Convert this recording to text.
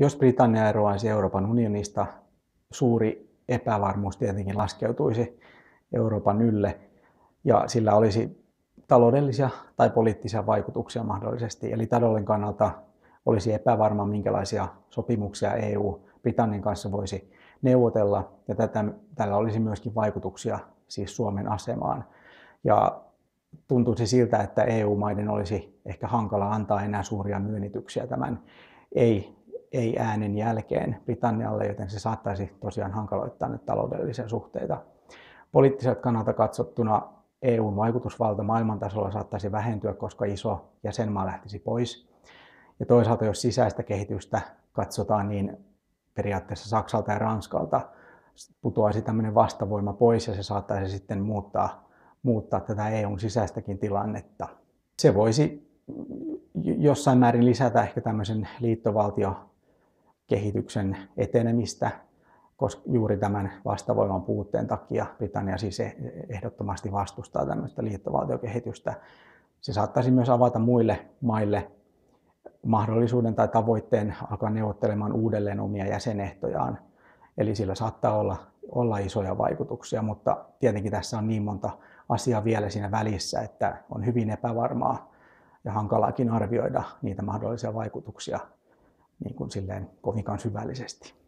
Jos Britannia eroaisi Euroopan unionista, suuri epävarmuus tietenkin laskeutuisi Euroopan ylle ja sillä olisi taloudellisia tai poliittisia vaikutuksia mahdollisesti. Eli talouden kannalta olisi epävarma, minkälaisia sopimuksia EU Britannian kanssa voisi neuvotella ja tätä, tällä olisi myöskin vaikutuksia siis Suomen asemaan. Ja tuntuisi siltä, että EU-maiden olisi ehkä hankala antaa enää suuria myönnytyksiä tämän ei ei äänen jälkeen Britannialle, joten se saattaisi tosiaan hankaloittaa nyt taloudellisia suhteita. Poliittiselta kannalta katsottuna EUn vaikutusvalta maailman tasolla saattaisi vähentyä, koska iso jäsenmaa lähtisi pois. Ja toisaalta, jos sisäistä kehitystä katsotaan, niin periaatteessa Saksalta ja Ranskalta putoaisi tämmöinen vastavoima pois ja se saattaisi sitten muuttaa, muuttaa tätä EUn sisäistäkin tilannetta. Se voisi jossain määrin lisätä ehkä tämmöisen liittovaltio kehityksen etenemistä, koska juuri tämän vastavoiman puutteen takia Britannia siis e- ehdottomasti vastustaa tämmöistä liittovaltiokehitystä. Se saattaisi myös avata muille maille mahdollisuuden tai tavoitteen alkaa neuvottelemaan uudelleen omia jäsenehtojaan. Eli sillä saattaa olla, olla isoja vaikutuksia, mutta tietenkin tässä on niin monta asiaa vielä siinä välissä, että on hyvin epävarmaa ja hankalaakin arvioida niitä mahdollisia vaikutuksia niin kuin silleen kovinkaan syvällisesti.